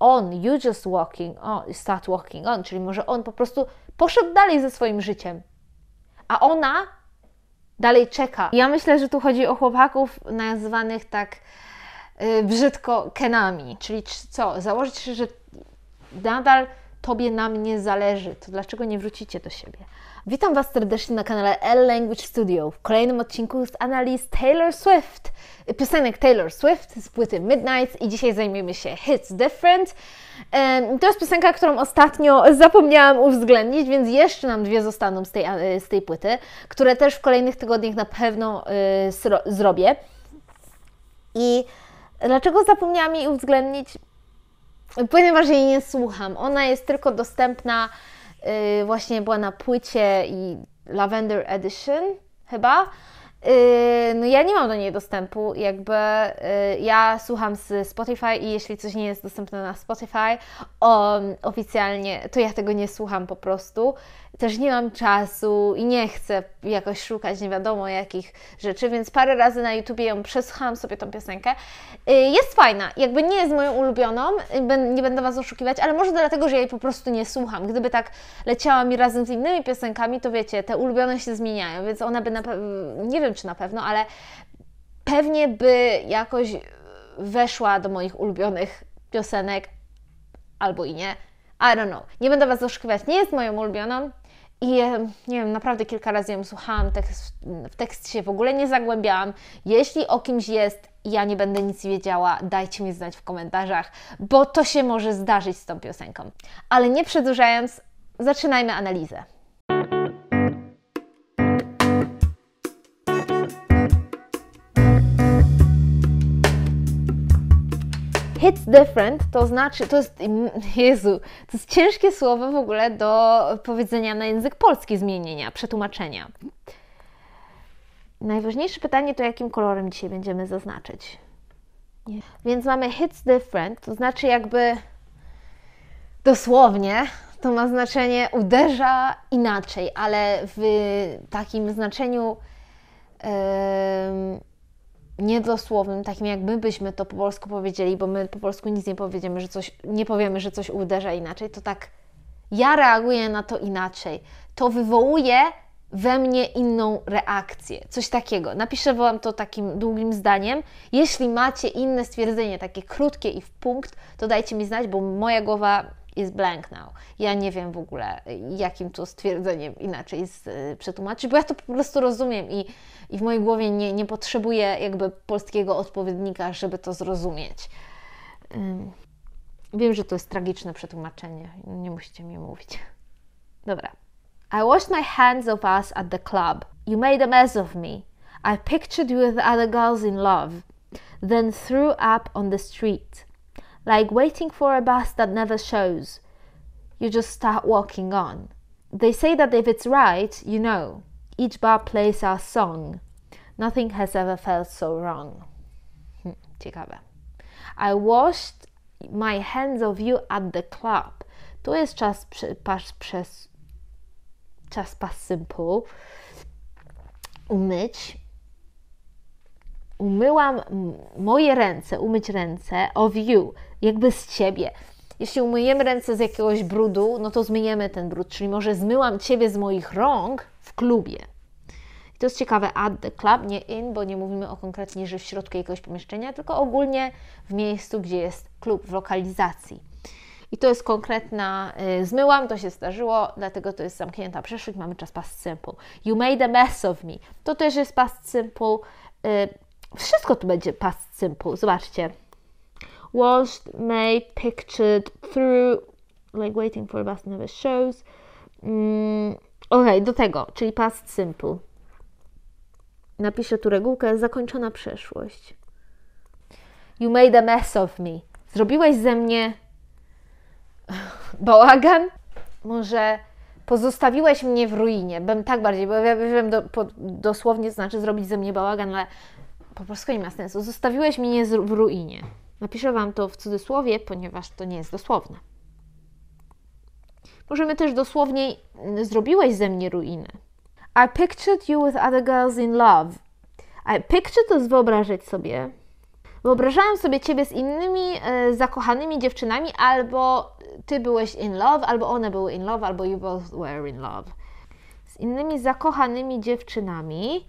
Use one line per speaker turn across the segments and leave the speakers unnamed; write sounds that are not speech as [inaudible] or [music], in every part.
on, you just walking, on, start walking on, czyli może on po prostu poszedł dalej ze swoim życiem, a ona dalej czeka. Ja myślę, że tu chodzi o chłopaków nazywanych tak yy, brzydko kenami, czyli co, założyć się, że nadal Tobie na mnie zależy, to dlaczego nie wrócicie do siebie? Witam Was serdecznie na kanale L Language Studio w kolejnym odcinku z analiz Taylor Swift, piosenek Taylor Swift z płyty Midnight i dzisiaj zajmiemy się Hits Different. To jest piosenka, którą ostatnio zapomniałam uwzględnić, więc jeszcze nam dwie zostaną z tej, z tej płyty, które też w kolejnych tygodniach na pewno y, zrobię. I dlaczego zapomniałam jej uwzględnić? ponieważ jej nie słucham. Ona jest tylko dostępna, yy, właśnie była na płycie i Lavender Edition chyba. Yy, no ja nie mam do niej dostępu, jakby yy, ja słucham z Spotify i jeśli coś nie jest dostępne na Spotify o, um, oficjalnie, to ja tego nie słucham po prostu. Też nie mam czasu i nie chcę jakoś szukać nie wiadomo jakich rzeczy, więc parę razy na YouTubie ją przesłuchałam sobie tą piosenkę. Yy, jest fajna, jakby nie jest moją ulubioną, nie będę Was oszukiwać, ale może dlatego, że jej po prostu nie słucham. Gdyby tak leciała mi razem z innymi piosenkami, to wiecie, te ulubione się zmieniają, więc ona by na nie wiem, wiem czy na pewno, ale pewnie by jakoś weszła do moich ulubionych piosenek, albo i nie. I don't know. Nie będę Was oszukiwać, nie jest moją ulubioną. I e, nie wiem, naprawdę kilka razy ją słuchałam, tekst, w tekst się w ogóle nie zagłębiałam. Jeśli o kimś jest i ja nie będę nic wiedziała, dajcie mi znać w komentarzach, bo to się może zdarzyć z tą piosenką. Ale nie przedłużając, zaczynajmy analizę. Hits different to znaczy, to jest, [laughs] Jezu, to jest ciężkie słowo w ogóle do powiedzenia na język polski, zmienienia, przetłumaczenia. Najważniejsze pytanie to, jakim kolorem dzisiaj będziemy zaznaczyć. Nie. Więc mamy hits different, to znaczy jakby dosłownie to ma znaczenie uderza inaczej, ale w takim znaczeniu. Yy, niedosłownym, takim jak my byśmy to po polsku powiedzieli, bo my po polsku nic nie powiemy, że coś, nie powiemy, że coś uderza inaczej, to tak ja reaguję na to inaczej. To wywołuje we mnie inną reakcję, coś takiego. Napiszę Wam to takim długim zdaniem. Jeśli macie inne stwierdzenie, takie krótkie i w punkt, to dajcie mi znać, bo moja głowa jest blank now. Ja nie wiem w ogóle, jakim to stwierdzeniem inaczej z, y, przetłumaczyć, bo ja to po prostu rozumiem i, i w mojej głowie nie, nie potrzebuję jakby polskiego odpowiednika, żeby to zrozumieć. Ym. Wiem, że to jest tragiczne przetłumaczenie, nie musicie mi mówić. Dobra. I washed my hands of us at the club. You made a mess of me. I pictured you with other girls in love. Then threw up on the street. like waiting for a bus that never shows. You just start walking on. They say that if it's right, you know. Each bar plays our song. Nothing has ever felt so wrong. ciekawe. Hmm, I washed my hands of you at the club. To jest czas pas, przez czas past simple. Umyć. Umyłam moje ręce, umyć ręce of you jakby z ciebie. Jeśli umyjemy ręce z jakiegoś brudu, no to zmyjemy ten brud, czyli może zmyłam ciebie z moich rąk w klubie. I to jest ciekawe, at the club, nie in, bo nie mówimy o konkretnie, że w środku jakiegoś pomieszczenia, tylko ogólnie w miejscu, gdzie jest klub, w lokalizacji. I to jest konkretna, y, zmyłam, to się zdarzyło, dlatego to jest zamknięta przeszłość, mamy czas past simple. You made a mess of me. To też jest past simple. Y, wszystko tu będzie past simple. Zobaczcie was May pictured through, like waiting for a bus never shows. Mm, ok, do tego, czyli past simple. Napiszę tu regułkę, zakończona przeszłość. You made a mess of me. Zrobiłeś ze mnie [laughs] bałagan? Może pozostawiłeś mnie w ruinie. Bym tak bardziej, bo ja wiem, do, po, dosłownie znaczy zrobić ze mnie bałagan, ale po prostu nie ma sensu. Zostawiłeś mnie w ruinie. Napiszę Wam to w cudzysłowie, ponieważ to nie jest dosłowne. Możemy też dosłownie mm, zrobiłeś ze mnie ruiny." I pictured you with other girls in love. I picture to wyobrażać sobie. Wyobrażałam sobie ciebie z innymi e, zakochanymi dziewczynami, albo ty byłeś in love, albo one były in love, albo you both were in love. Z innymi zakochanymi dziewczynami.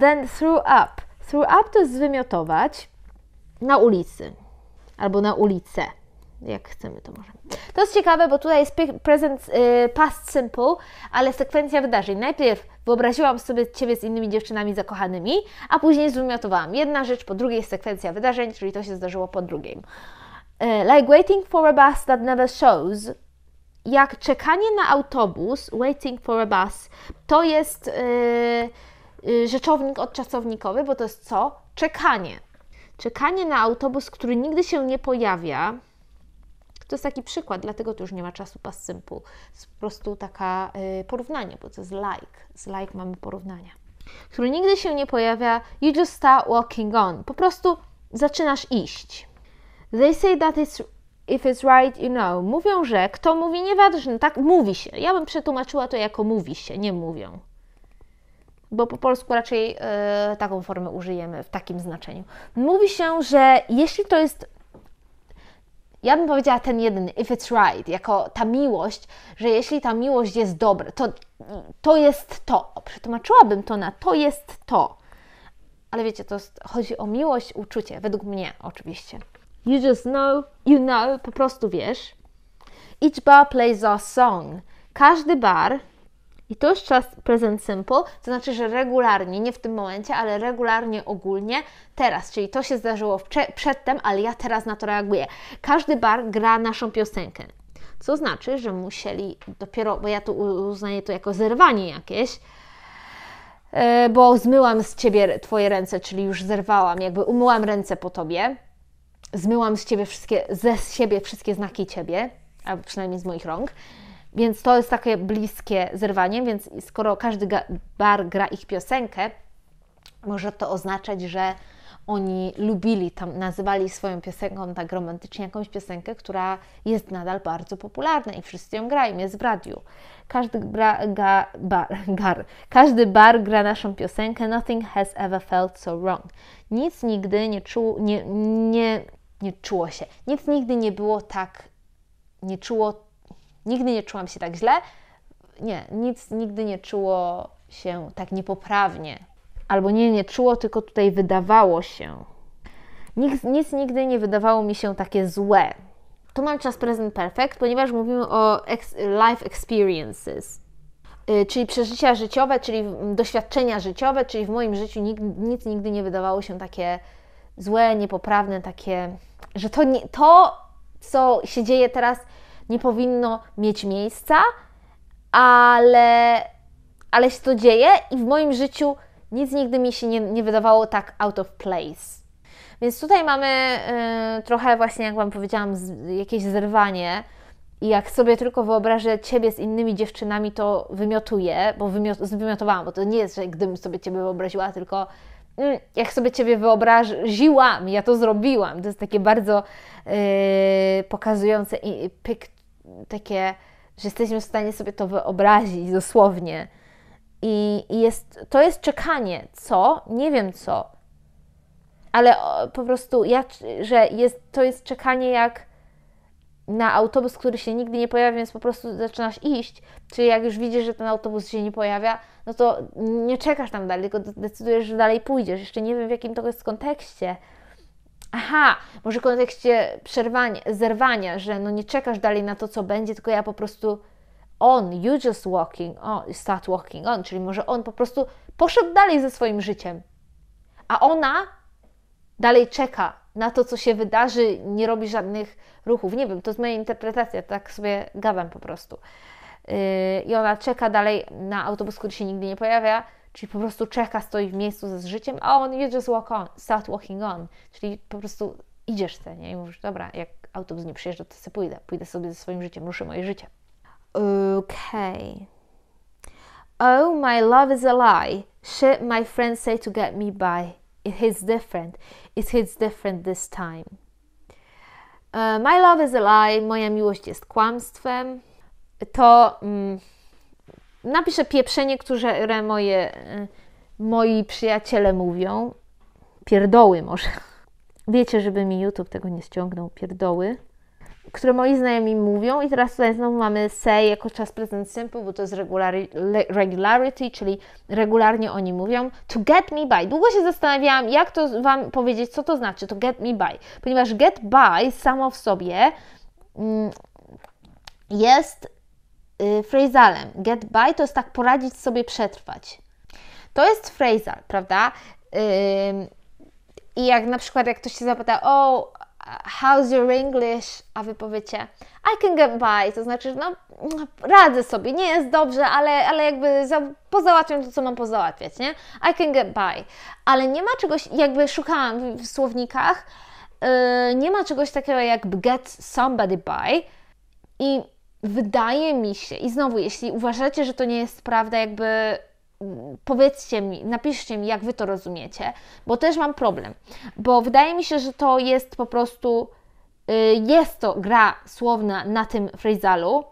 Then threw up. Threw up to zwymiotować na ulicy albo na ulicę. Jak chcemy, to możemy. To jest ciekawe, bo tutaj jest present y, past simple, ale sekwencja wydarzeń. Najpierw wyobraziłam sobie Ciebie z innymi dziewczynami zakochanymi, a później zwymiotowałam. Jedna rzecz po drugiej sekwencja wydarzeń, czyli to się zdarzyło po drugim. E, like waiting for a bus that never shows. Jak czekanie na autobus, waiting for a bus, to jest y, y rzeczownik odczasownikowy, bo to jest co? Czekanie. Czekanie na autobus, który nigdy się nie pojawia, to jest taki przykład, dlatego tu już nie ma czasu past simple. jest po prostu taka y, porównanie, bo to jest like. Z like mamy porównania. Który nigdy się nie pojawia, you just start walking on. Po prostu zaczynasz iść. They say that it's, if it's right, you know. Mówią, że kto mówi, nieważne, tak mówi się. Ja bym przetłumaczyła to jako mówi się, nie mówią bo po polsku raczej y, taką formę użyjemy w takim znaczeniu. Mówi się, że jeśli to jest, ja bym powiedziała ten jeden, if it's right, jako ta miłość, że jeśli ta miłość jest dobra, to to jest to. Przetłumaczyłabym to na to jest to. Ale wiecie, to jest, chodzi o miłość, uczucie, według mnie oczywiście. You just know, you know, po prostu wiesz. Each bar plays a song. Każdy bar i to jest czas present simple, to znaczy, że regularnie, nie w tym momencie, ale regularnie, ogólnie, teraz, czyli to się zdarzyło przedtem, ale ja teraz na to reaguję. Każdy bar gra naszą piosenkę, co znaczy, że musieli dopiero, bo ja tu uznaję to jako zerwanie jakieś, e, bo zmyłam z Ciebie Twoje ręce, czyli już zerwałam, jakby umyłam ręce po Tobie, zmyłam z Ciebie wszystkie, ze siebie wszystkie znaki Ciebie, a przynajmniej z moich rąk, więc to jest takie bliskie zerwanie, więc skoro każdy bar gra ich piosenkę, może to oznaczać, że oni lubili, tam nazywali swoją piosenką tak romantycznie jakąś piosenkę, która jest nadal bardzo popularna i wszyscy ją grają, jest w radiu. Każdy, bra, ga, bar, [laughs] gar, każdy bar gra naszą piosenkę Nothing has ever felt so wrong. Nic nigdy nie, nie, nie, nie czuło się, nic nigdy nie było tak, nie czuło Nigdy nie czułam się tak źle. Nie, nic nigdy nie czuło się tak niepoprawnie. Albo nie, nie czuło, tylko tutaj wydawało się. Nic, nic nigdy nie wydawało mi się takie złe. Tu mam czas present perfect, ponieważ mówimy o ex life experiences, y, czyli przeżycia życiowe, czyli doświadczenia życiowe, czyli w moim życiu nigdy, nic nigdy nie wydawało się takie złe, niepoprawne, takie, że to, nie, to co się dzieje teraz, nie powinno mieć miejsca, ale, ale się to dzieje i w moim życiu nic nigdy mi się nie, nie wydawało tak out of place. Więc tutaj mamy y, trochę właśnie, jak Wam powiedziałam, z, jakieś zerwanie. I jak sobie tylko wyobrażę Ciebie z innymi dziewczynami, to wymiotuję, bo wymiot, wymiotowałam. bo to nie jest, że gdybym sobie Ciebie wyobraziła, tylko Mm, jak sobie Ciebie wyobraziłam, ja to zrobiłam. To jest takie bardzo yy, pokazujące, i, pyk, takie, że jesteśmy w stanie sobie to wyobrazić dosłownie. I, i jest, to jest czekanie. Co? Nie wiem co. Ale po prostu, ja, że jest, to jest czekanie jak na autobus, który się nigdy nie pojawia, więc po prostu zaczynasz iść. Czyli jak już widzisz, że ten autobus się nie pojawia, no to nie czekasz tam dalej, tylko decydujesz, że dalej pójdziesz. Jeszcze nie wiem, w jakim to jest kontekście. Aha, może w kontekście przerwania, zerwania, że no nie czekasz dalej na to, co będzie, tylko ja po prostu on, you just walking, on, start walking on, czyli może on po prostu poszedł dalej ze swoim życiem, a ona dalej czeka na to, co się wydarzy, nie robi żadnych ruchów. Nie wiem, to jest moja interpretacja, tak sobie gawam po prostu. Yy, I ona czeka dalej na autobus, który się nigdy nie pojawia, czyli po prostu czeka, stoi w miejscu ze życiem, a on jedzie z walk on, start walking on, czyli po prostu idziesz te, nie? I mówisz, dobra, jak autobus nie przyjeżdża, to sobie pójdę, pójdę sobie ze swoim życiem, ruszę moje życie. Okay. Oh, my love is a lie. Shit, my friends say to get me by it hits different. It hits different this time. Uh, my love is a lie. Moja miłość jest kłamstwem. To mm, napiszę pieprzenie, które moje, y, moi przyjaciele mówią. Pierdoły może. Wiecie, żeby mi YouTube tego nie ściągnął, pierdoły które moi znajomi mówią i teraz tutaj znowu mamy say jako czas present simple, bo to jest regularity, czyli regularnie oni mówią to get me by. Długo się zastanawiałam, jak to Wam powiedzieć, co to znaczy to get me by, ponieważ get by samo w sobie mm, jest y, frazalem. Get by to jest tak poradzić sobie przetrwać. To jest frazal, prawda? i jak na przykład jak ktoś się zapyta, o, How's your English? A wy powiecie I can get by, to znaczy, no radzę sobie, nie jest dobrze, ale, ale jakby za, pozałatwiam to, co mam pozałatwiać, nie? I can get by. Ale nie ma czegoś, jakby szukałam w słownikach, yy, nie ma czegoś takiego jak get somebody by i wydaje mi się, i znowu, jeśli uważacie, że to nie jest prawda, jakby powiedzcie mi, napiszcie mi, jak wy to rozumiecie, bo też mam problem, bo wydaje mi się, że to jest po prostu, y, jest to gra słowna na tym frazalu.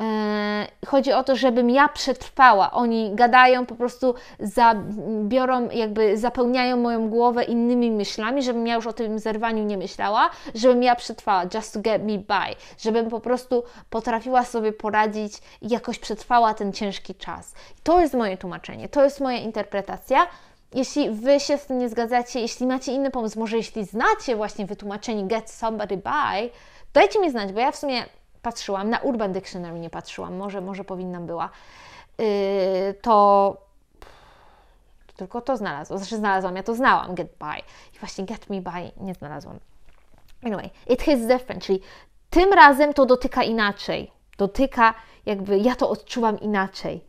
Y, chodzi o to, żebym ja przetrwała. Oni gadają, po prostu zabiorą, jakby zapełniają moją głowę innymi myślami, żebym ja już o tym zerwaniu nie myślała, żebym ja przetrwała, just to get me by, żebym po prostu potrafiła sobie poradzić i jakoś przetrwała ten ciężki czas. To jest moje tłumaczenie, to jest moja interpretacja. Jeśli Wy się z tym nie zgadzacie, jeśli macie inny pomysł, może jeśli znacie właśnie wytłumaczenie get somebody by, dajcie mi znać, bo ja w sumie patrzyłam, na Urban Dictionary nie patrzyłam, może, może powinnam była, yy, to tylko to znalazłam. Znaczy znalazłam, ja to znałam, get by. I właśnie get me by nie znalazłam. Anyway, it hits different, czyli tym razem to dotyka inaczej. Dotyka jakby, ja to odczuwam inaczej.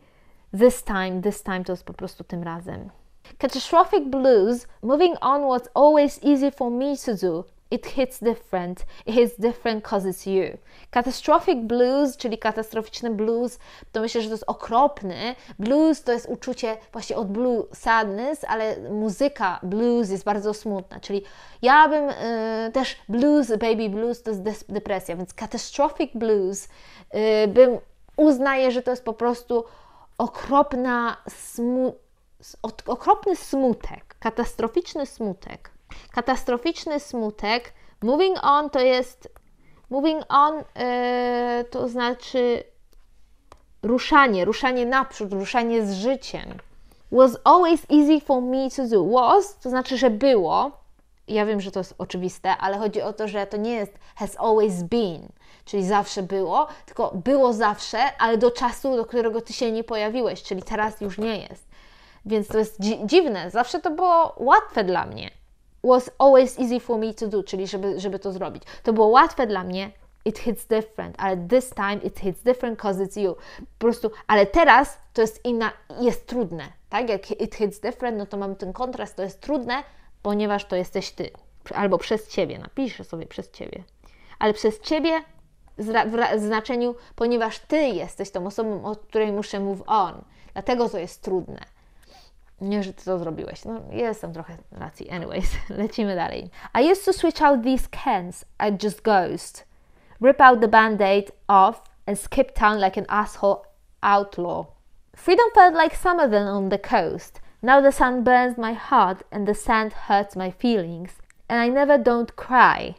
This time, this time to jest po prostu tym razem. Catastrophic blues, moving on was always easy for me to do, It hits different. It hits different cause it's you. Catastrophic blues, czyli katastroficzny blues, to myślę, że to jest okropny. Blues to jest uczucie właśnie od blue sadness, ale muzyka blues jest bardzo smutna, czyli ja bym y, też blues, baby blues to jest depresja, więc catastrophic blues y, bym uznaje, że to jest po prostu okropna smu okropny smutek, katastroficzny smutek. Katastroficzny smutek. Moving on to jest. Moving on yy, to znaczy ruszanie, ruszanie naprzód, ruszanie z życiem. Was always easy for me to do. Was to znaczy, że było. Ja wiem, że to jest oczywiste, ale chodzi o to, że to nie jest has always been, czyli zawsze było, tylko było zawsze, ale do czasu, do którego ty się nie pojawiłeś, czyli teraz już nie jest. Więc to jest dziwne. Zawsze to było łatwe dla mnie was always easy for me to do, czyli żeby, żeby to zrobić. To było łatwe dla mnie, it hits different, ale this time it hits different because it's you. Po prostu, ale teraz to jest inna, jest trudne, tak? Jak it hits different, no to mam ten kontrast, to jest trudne, ponieważ to jesteś ty. Albo przez ciebie, napiszę sobie przez ciebie. Ale przez ciebie w znaczeniu, ponieważ ty jesteś tą osobą, od której muszę move on. Dlatego to jest trudne. nie, że ty to zrobiłeś. No, jest trochę racji. Anyways, [laughs] lecimy dalej. I used to switch out these cans. I just ghost. Rip out the band-aid off and skip town like an asshole outlaw. Freedom felt like summer then on the coast. Now the sun burns my heart and the sand hurts my feelings. And I never don't cry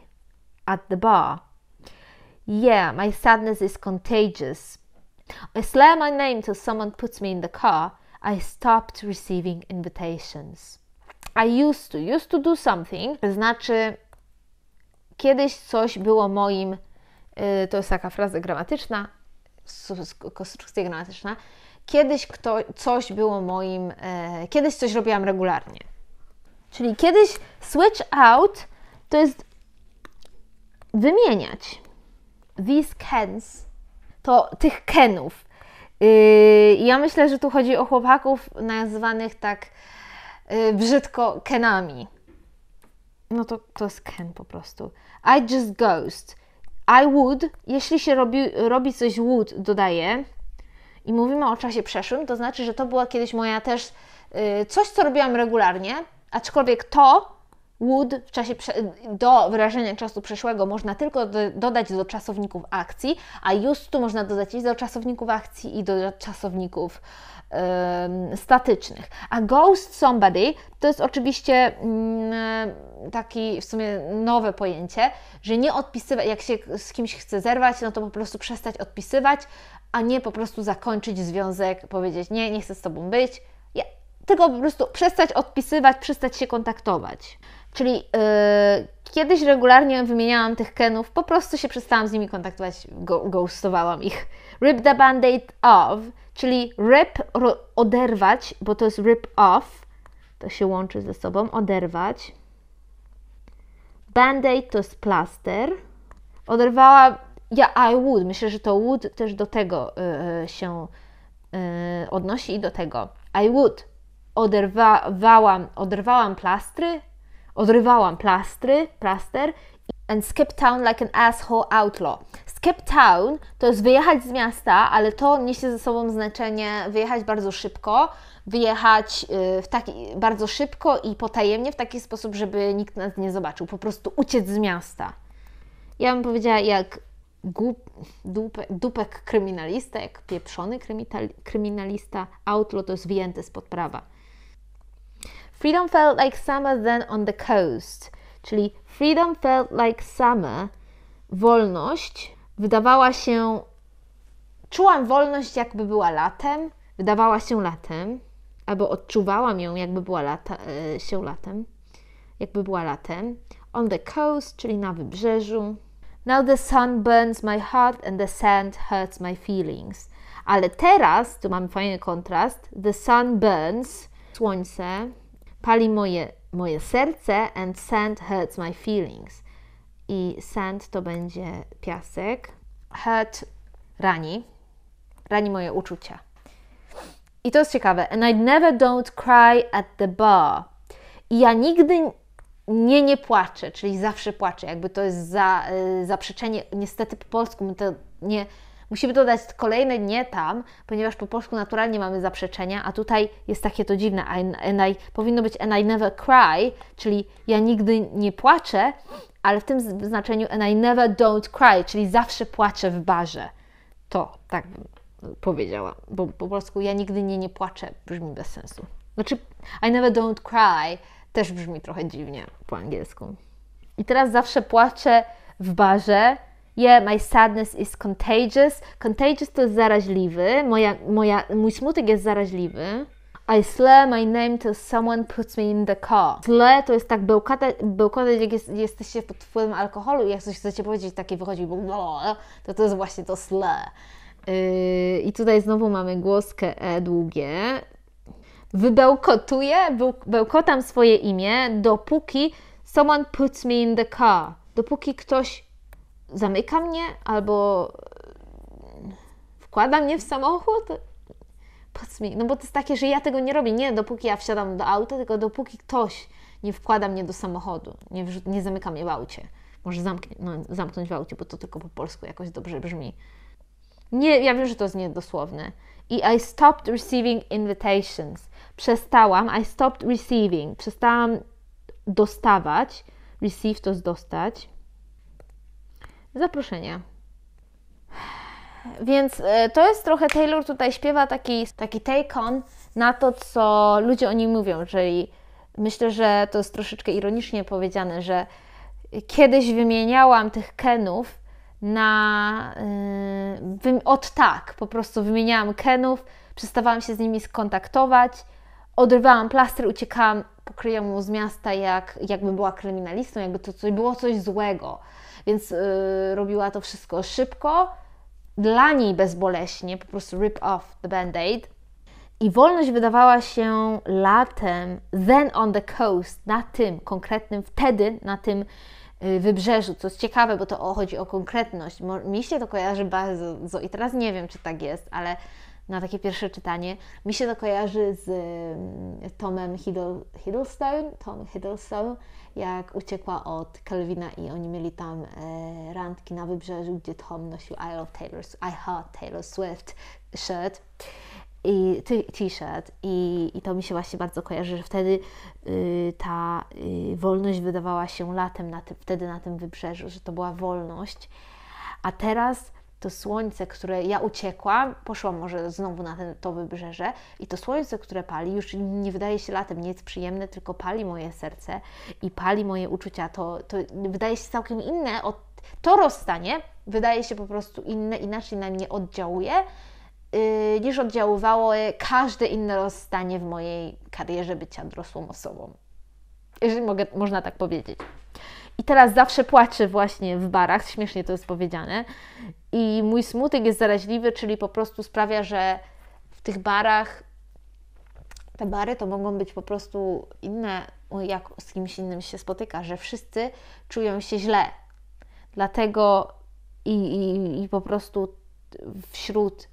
at the bar. Yeah, my sadness is contagious. I slur my name till someone puts me in the car I stopped receiving invitations. I used to, used to do something, znaczy kiedyś coś było moim, yy, to jest taka fraza gramatyczna, konstrukcja gramatyczna, kiedyś kto, coś było moim, yy, kiedyś coś robiłam regularnie. Czyli kiedyś switch out to jest wymieniać. These cans to tych kenów Yy, ja myślę, że tu chodzi o chłopaków nazwanych tak yy, brzydko Kenami. No to, to jest Ken po prostu. I just ghost. I would, jeśli się robi, robi coś would, dodaję. I mówimy o czasie przeszłym, to znaczy, że to była kiedyś moja też yy, coś, co robiłam regularnie, aczkolwiek to Would w czasie do wyrażenia czasu przeszłego można tylko do, dodać do czasowników akcji, a used to można dodać i do czasowników akcji, i do czasowników statycznych. A ghost somebody to jest oczywiście mm, taki w sumie nowe pojęcie, że nie odpisywać, jak się z kimś chce zerwać, no to po prostu przestać odpisywać, a nie po prostu zakończyć związek, powiedzieć nie, nie chcę z Tobą być, tylko po prostu przestać odpisywać, przestać się kontaktować. Czyli yy, kiedyś regularnie wymieniałam tych kenów, po prostu się przestałam z nimi kontaktować, go, ghostowałam ich. Rip the band-aid off, czyli rip, ro, oderwać, bo to jest rip off, to się łączy ze sobą, oderwać. Band-aid to jest plaster. Oderwała, ja yeah, I would, myślę, że to would też do tego yy, się yy, odnosi i do tego. I would, oderwałam, oderwałam plastry, odrywałam plastry, plaster and skip town like an asshole outlaw. Skip town to jest wyjechać z miasta, ale to niesie ze sobą znaczenie wyjechać bardzo szybko, wyjechać y, w taki, bardzo szybko i potajemnie w taki sposób, żeby nikt nas nie zobaczył, po prostu uciec z miasta. Ja bym powiedziała jak głup, dupek, dupek kryminalista, jak pieprzony kryminalista, outlaw to jest wyjęte spod prawa. Freedom felt like summer then on the coast. Czyli freedom felt like summer. Wolność wydawała się. Czułam wolność, jakby była latem. Wydawała się latem, albo odczuwałam ją, jakby była lata, e, się latem. Jakby była latem. On the coast, czyli na wybrzeżu. Now the sun burns my heart and the sand hurts my feelings. Ale teraz, tu mamy fajny kontrast, the sun burns, słońce, Pali moje, moje serce and sand hurts my feelings. I sand to będzie piasek. Hurt rani. Rani moje uczucia. I to jest ciekawe. And I never don't cry at the bar. I ja nigdy nie nie płaczę, czyli zawsze płaczę. Jakby to jest za, y, zaprzeczenie. Niestety po polsku my to nie Musimy dodać kolejne nie tam, ponieważ po polsku naturalnie mamy zaprzeczenia, a tutaj jest takie to dziwne. I, I, powinno być and I never cry, czyli ja nigdy nie płaczę, ale w tym znaczeniu and I never don't cry, czyli zawsze płaczę w barze. To tak bym no, powiedziała, bo po polsku ja nigdy nie, nie płaczę brzmi bez sensu. Znaczy I never don't cry też brzmi trochę dziwnie po angielsku. I teraz zawsze płaczę w barze Yeah, my sadness is contagious. Contagious to jest zaraźliwy. Moja, moja, mój smutek jest zaraźliwy. I slay my name till someone puts me in the car. Slay to jest tak bełkotać, jak jest, jesteście pod wpływem alkoholu i jak coś chcecie powiedzieć, takie wychodzi, to to jest właśnie to slay. Yy, I tutaj znowu mamy głoskę E długie. Wybełkotuję, bełkotam swoje imię, dopóki someone puts me in the car. Dopóki ktoś zamyka mnie albo e, wkłada mnie w samochód. Powiedz mi, no bo to jest takie, że ja tego nie robię. Nie dopóki ja wsiadam do auta, tylko dopóki ktoś nie wkłada mnie do samochodu, nie, nie zamyka mnie w aucie. Może zamknie, no, zamknąć w aucie, bo to tylko po polsku jakoś dobrze brzmi. Nie, ja wiem, że to jest niedosłowne. I I stopped receiving invitations. Przestałam, I stopped receiving. Przestałam dostawać. Receive to jest dostać zaproszenie. Więc e, to jest trochę, Taylor tutaj śpiewa taki, taki take-on na to, co ludzie o nim mówią, czyli myślę, że to jest troszeczkę ironicznie powiedziane, że kiedyś wymieniałam tych kenów na. Yy, od tak, po prostu wymieniałam kenów, przestawałam się z nimi skontaktować, odrywałam plaster, uciekałam pokryjemu z miasta, jak, jakby była kryminalistą, jakby to coś, było coś złego więc yy, robiła to wszystko szybko, dla niej bezboleśnie, po prostu rip off the band-aid. I wolność wydawała się latem, then on the coast, na tym konkretnym, wtedy na tym y, wybrzeżu, co jest ciekawe, bo to chodzi o konkretność. Mi się to kojarzy bardzo, i teraz nie wiem, czy tak jest, ale na takie pierwsze czytanie. Mi się to kojarzy z Tomem Hiddlestone, Tom Hiddlestone, jak uciekła od Calvina i oni mieli tam e, randki na wybrzeżu, gdzie Tom nosił I love Taylor, I heart Taylor Swift shirt i t-shirt I, i to mi się właśnie bardzo kojarzy, że wtedy y, ta y, wolność wydawała się latem na ty, wtedy na tym wybrzeżu, że to była wolność, a teraz to słońce, które ja uciekłam, poszłam może znowu na ten, to wybrzeże i to słońce, które pali, już nie wydaje się latem, nie jest przyjemne, tylko pali moje serce i pali moje uczucia, to, to wydaje się całkiem inne, od, to rozstanie wydaje się po prostu inne, inaczej na mnie oddziałuje, yy, niż oddziaływało każde inne rozstanie w mojej karierze bycia dorosłą osobą. Jeżeli mogę, można tak powiedzieć i teraz zawsze płaczę właśnie w barach, śmiesznie to jest powiedziane. I mój smutek jest zaraźliwy, czyli po prostu sprawia, że w tych barach te bary to mogą być po prostu inne, jak z kimś innym się spotyka, że wszyscy czują się źle. Dlatego i, i, i po prostu wśród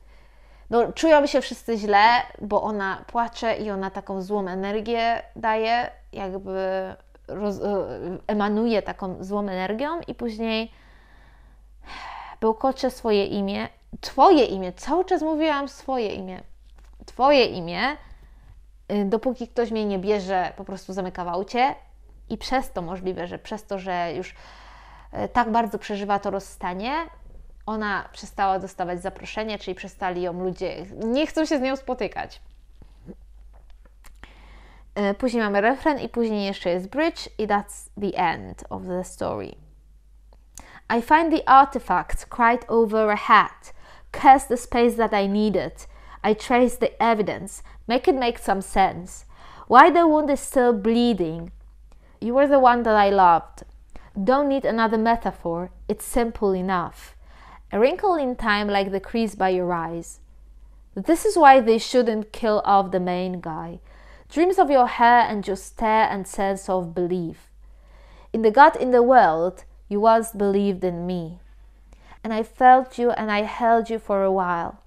no, czują się wszyscy źle, bo ona płacze i ona taką złą energię daje, jakby roz, e, emanuje taką złą energią i później bełkocze swoje imię, Twoje imię, cały czas mówiłam swoje imię, Twoje imię, y, dopóki ktoś mnie nie bierze, po prostu w aucie i przez to możliwe, że przez to, że już e, tak bardzo przeżywa to rozstanie, ona przestała dostawać zaproszenie, czyli przestali ją ludzie, nie chcą się z nią spotykać. Później mamy refren i później jeszcze jest bridge i that's the end of the story. I find the artifact, cried over a hat, curse the space that I needed. I trace the evidence, make it make some sense. Why the wound is still bleeding? You were the one that I loved. Don't need another metaphor, it's simple enough. A wrinkle in time like the crease by your eyes. This is why they shouldn't kill off the main guy dreams of your hair and your stare and sense of belief. In the God in the world, you once believed in me. And I felt you and I held you for a while.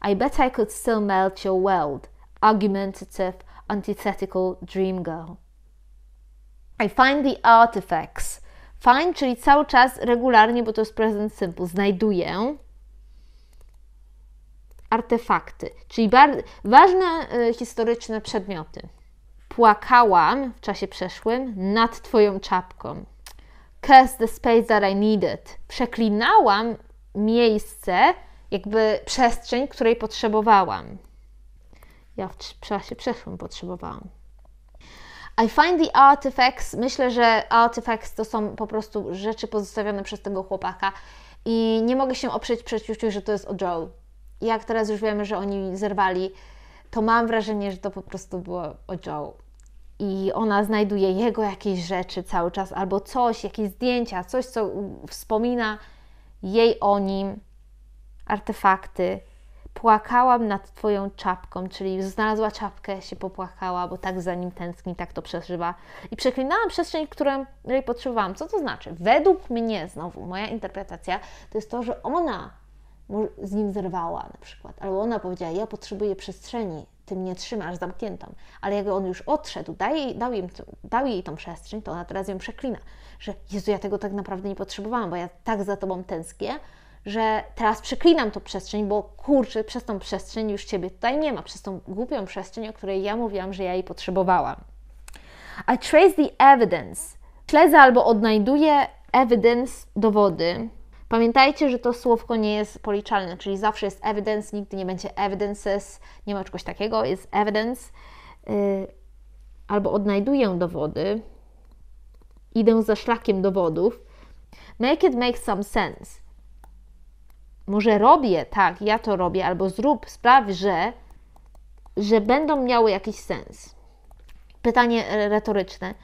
I bet I could still melt your world, argumentative, antithetical dream girl. I find the artifacts. Find, czyli cały czas regularnie, bo to jest present simple, znajduję artefakty, czyli ważne y, historyczne przedmioty. Płakałam w czasie przeszłym nad Twoją czapką. Curse the space that I needed. Przeklinałam miejsce, jakby przestrzeń, której potrzebowałam. Ja w czasie przeszłym potrzebowałam. I find the artifacts. Myślę, że artifacts to są po prostu rzeczy pozostawione przez tego chłopaka. I nie mogę się oprzeć przeczuciu, że to jest o Joe jak teraz już wiemy, że oni zerwali, to mam wrażenie, że to po prostu było o Joe. I ona znajduje jego jakieś rzeczy cały czas, albo coś, jakieś zdjęcia, coś, co wspomina jej o nim, artefakty. Płakałam nad Twoją czapką, czyli znalazła czapkę, się popłakała, bo tak za nim tęskni, tak to przeżywa. I przeklinałam przestrzeń, której potrzebowałam. Co to znaczy? Według mnie, znowu, moja interpretacja, to jest to, że ona z nim zerwała na przykład. Albo ona powiedziała, ja potrzebuję przestrzeni, ty mnie trzymasz zamkniętą. Ale jak on już odszedł, daje, dał, jej, dał jej tą przestrzeń, to ona teraz ją przeklina. Że Jezu, ja tego tak naprawdę nie potrzebowałam, bo ja tak za tobą tęsknię, że teraz przeklinam tą przestrzeń, bo kurczę, przez tą przestrzeń już ciebie tutaj nie ma. Przez tą głupią przestrzeń, o której ja mówiłam, że ja jej potrzebowałam. I trace the evidence. Śledzę albo odnajduję evidence, dowody, Pamiętajcie, że to słowko nie jest policzalne, czyli zawsze jest evidence, nigdy nie będzie evidences, nie ma czegoś takiego, jest evidence. Y, albo odnajduję dowody, idę za szlakiem dowodów. Make it make some sense. Może robię, tak, ja to robię, albo zrób, spraw, że, że będą miały jakiś sens. Pytanie retoryczne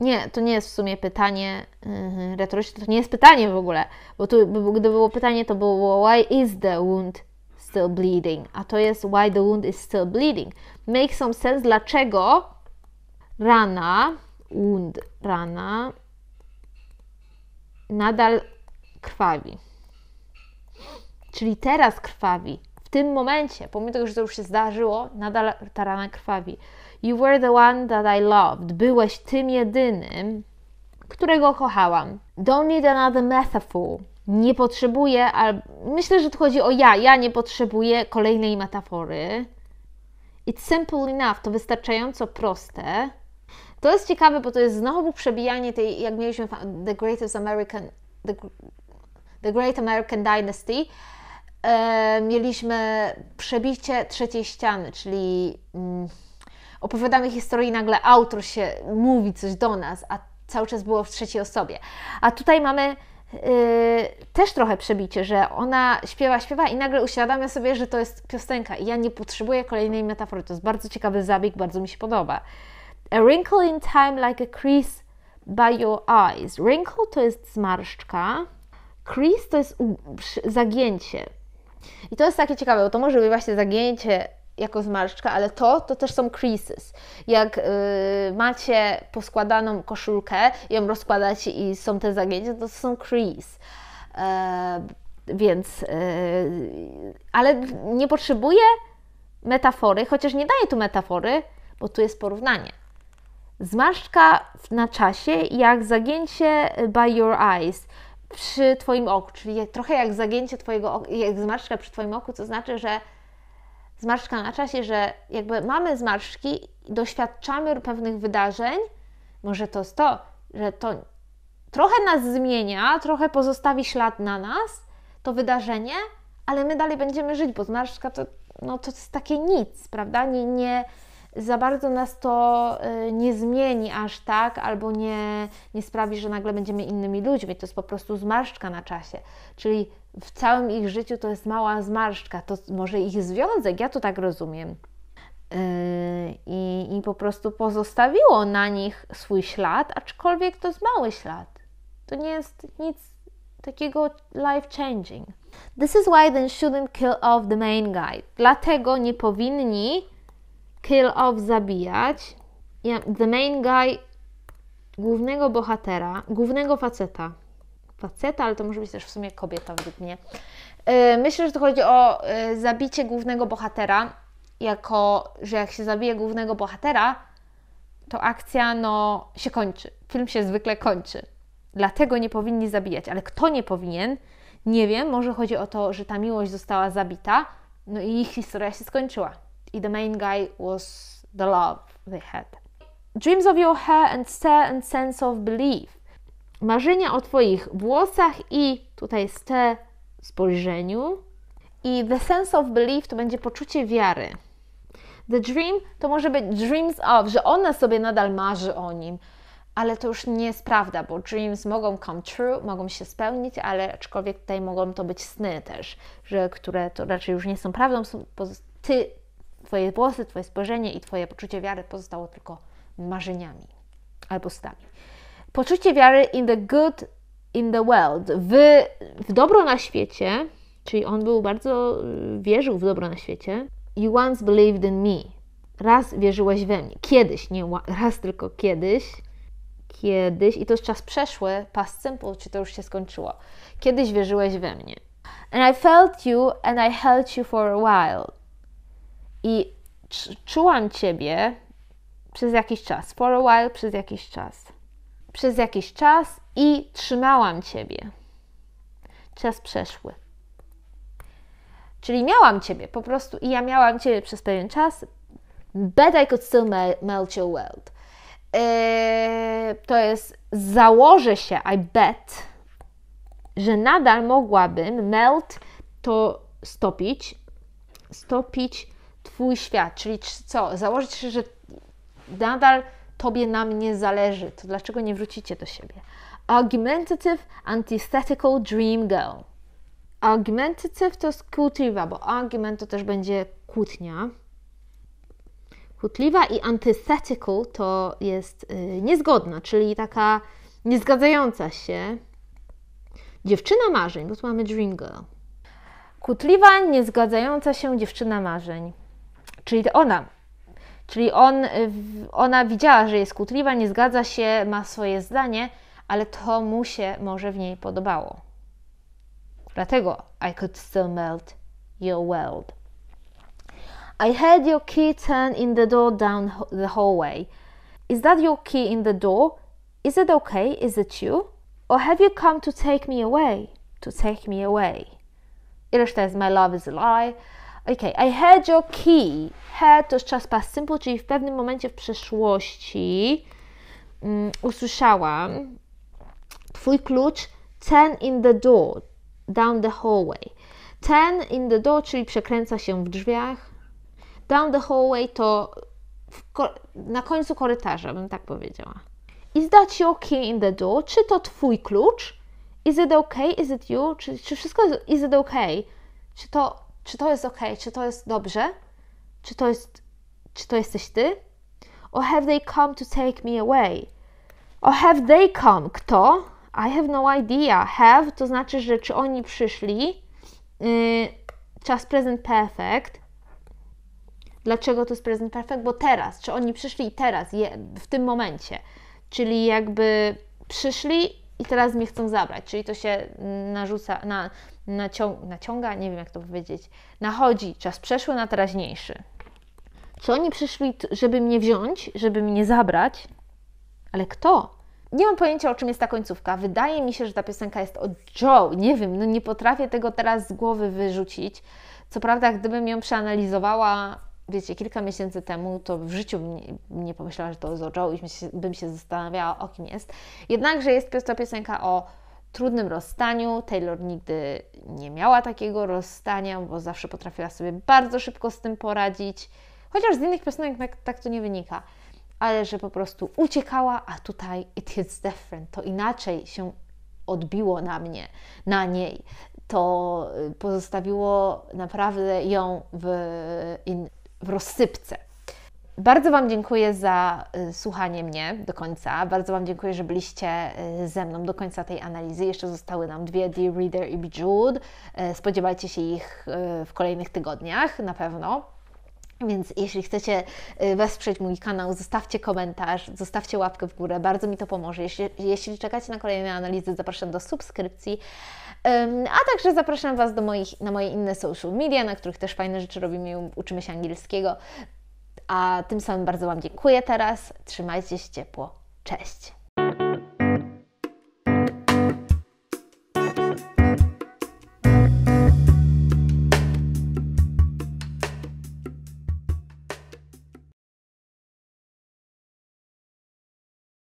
nie, to nie jest w sumie pytanie yy, retoryczne, to nie jest pytanie w ogóle, bo tu, gdyby było pytanie, to było why is the wound still bleeding? A to jest why the wound is still bleeding. Make some sense, dlaczego rana, wound, rana nadal krwawi. Czyli teraz krwawi, w tym momencie, pomimo tego, że to już się zdarzyło, nadal ta rana krwawi. You were the one that I loved. Byłeś tym jedynym, którego kochałam. Don't need another metaphor. Nie potrzebuję, ale myślę, że tu chodzi o ja. Ja nie potrzebuję kolejnej metafory. It's simple enough, to wystarczająco proste. To jest ciekawe, bo to jest znowu przebijanie tej, jak mieliśmy The Greatest American, The, the Great American Dynasty. E, mieliśmy przebicie trzeciej ściany, czyli. Mm, opowiadamy historię i nagle autor się mówi coś do nas, a cały czas było w trzeciej osobie. A tutaj mamy yy, też trochę przebicie, że ona śpiewa, śpiewa i nagle uświadamia sobie, że to jest piosenka i ja nie potrzebuję kolejnej metafory. To jest bardzo ciekawy zabieg, bardzo mi się podoba. A wrinkle in time like a crease by your eyes. Wrinkle to jest zmarszczka, crease to jest zagięcie. I to jest takie ciekawe, bo to może być właśnie zagięcie jako zmarszczka, ale to, to też są creases. Jak y, macie poskładaną koszulkę, ją rozkładacie i są te zagięcia, to są crease. E, więc, y, ale nie potrzebuję metafory, chociaż nie daję tu metafory, bo tu jest porównanie. Zmarszczka na czasie jak zagięcie y, by your eyes przy Twoim oku, czyli trochę jak zagięcie Twojego oku, jak zmarszczka przy Twoim oku, co znaczy, że zmarszczka na czasie, że jakby mamy zmarszczki, doświadczamy pewnych wydarzeń, może to jest to, że to trochę nas zmienia, trochę pozostawi ślad na nas, to wydarzenie, ale my dalej będziemy żyć, bo zmarszczka to, no, to jest takie nic, prawda? Nie, nie za bardzo nas to y, nie zmieni aż tak, albo nie, nie sprawi, że nagle będziemy innymi ludźmi. To jest po prostu zmarszczka na czasie. Czyli w całym ich życiu to jest mała zmarszczka, to może ich związek, ja to tak rozumiem. Yy, I, I po prostu pozostawiło na nich swój ślad, aczkolwiek to jest mały ślad. To nie jest nic takiego life changing. This is why they shouldn't kill off the main guy. Dlatego nie powinni kill off zabijać. The main guy głównego bohatera, głównego faceta faceta, ale to może być też w sumie kobieta według mnie. E, myślę, że to chodzi o e, zabicie głównego bohatera, jako że jak się zabije głównego bohatera, to akcja no, się kończy. Film się zwykle kończy. Dlatego nie powinni zabijać. Ale kto nie powinien, nie wiem. Może chodzi o to, że ta miłość została zabita, no i ich historia się skończyła. I the main guy was the love they had. Dreams of your hair and stare and sense of belief marzenia o Twoich włosach i tutaj z te spojrzeniu. I the sense of belief to będzie poczucie wiary. The dream to może być dreams of, że ona sobie nadal marzy o nim, ale to już nie jest prawda, bo dreams mogą come true, mogą się spełnić, ale aczkolwiek tutaj mogą to być sny też, że które to raczej już nie są prawdą, są ty, Twoje włosy, Twoje spojrzenie i Twoje poczucie wiary pozostało tylko marzeniami albo snami. Poczucie wiary in the good in the world, w, w dobro na świecie, czyli on był bardzo, y, wierzył w dobro na świecie. You once believed in me. Raz wierzyłeś we mnie. Kiedyś, nie raz, tylko kiedyś. Kiedyś, i to jest czas przeszły, past simple, czy to już się skończyło. Kiedyś wierzyłeś we mnie. And I felt you and I held you for a while. I czułam Ciebie przez jakiś czas. For a while, przez jakiś czas przez jakiś czas i trzymałam ciebie. Czas przeszły. Czyli miałam ciebie po prostu i ja miałam ciebie przez pewien czas, bet I could still melt your world. Eee, to jest założę się, I bet, że nadal mogłabym melt to stopić, stopić Twój świat, czyli co? Założyć się, że nadal tobie na mnie zależy, to dlaczego nie wrócicie do siebie? Argumentative Antithetical Dream Girl. Argumentative to jest kłótliwa, bo argument to też będzie kłótnia. Kłótliwa i antithetical to jest yy, niezgodna, czyli taka niezgadzająca się dziewczyna marzeń, bo tu mamy dream girl. Kłótliwa, niezgadzająca się dziewczyna marzeń. Czyli to ona Czyli on, y, ona widziała, że jest kłótliwa, nie zgadza się, ma swoje zdanie, ale to mu się może w niej podobało. Dlatego I could still melt your world. I heard your key turn in the door down the hallway. Is that your key in the door? Is it okay? Is it you? Or have you come to take me away? To take me away. I reszta jest My love is a lie. Okay, I heard your key had to jest czas past simple, czyli w pewnym momencie w przeszłości um, usłyszałam Twój klucz ten in the door, down the hallway. Ten in the door, czyli przekręca się w drzwiach. Down the hallway to na końcu korytarza, bym tak powiedziała. Is that your key in the door? Czy to Twój klucz? Is it okay? Is it you? Czy, czy wszystko jest, is it okay? Czy to, czy to jest okay? Czy to jest dobrze? Czy to jest, czy to jesteś ty? Or have they come to take me away? Or have they come? Kto? I have no idea. Have to znaczy, że czy oni przyszli. Yy, czas present perfect. Dlaczego to jest present perfect? Bo teraz. Czy oni przyszli teraz, je, w tym momencie. Czyli jakby przyszli i teraz mnie chcą zabrać. Czyli to się narzuca, na, nacią, naciąga, nie wiem jak to powiedzieć, nachodzi czas przeszły na teraźniejszy. Czy oni przyszli, żeby mnie wziąć, żeby mnie zabrać? Ale kto? Nie mam pojęcia, o czym jest ta końcówka. Wydaje mi się, że ta piosenka jest o Joe. Nie wiem, no nie potrafię tego teraz z głowy wyrzucić. Co prawda, gdybym ją przeanalizowała, wiecie, kilka miesięcy temu, to w życiu nie, nie pomyślała, że to jest o Joe i bym się zastanawiała, o kim jest. Jednakże jest to piosenka o trudnym rozstaniu. Taylor nigdy nie miała takiego rozstania, bo zawsze potrafiła sobie bardzo szybko z tym poradzić. Chociaż z innych piosenek tak, tak to nie wynika. Ale że po prostu uciekała, a tutaj it is different. To inaczej się odbiło na mnie, na niej. To y, pozostawiło naprawdę ją w, in, w rozsypce. Bardzo Wam dziękuję za y, słuchanie mnie do końca. Bardzo Wam dziękuję, że byliście y, ze mną do końca tej analizy. Jeszcze zostały nam dwie, Dear Reader i Be Jude. Spodziewajcie się ich w kolejnych tygodniach na pewno. Więc jeśli chcecie y, wesprzeć mój kanał, zostawcie komentarz, zostawcie łapkę w górę, bardzo mi to pomoże. Jeśli, jeśli czekacie na kolejne analizy, zapraszam do subskrypcji. A także zapraszam Was do moich, na moje inne social media, na których też fajne rzeczy robimy, uczymy się angielskiego. A tym samym bardzo Wam dziękuję teraz. Trzymajcie się ciepło. Cześć!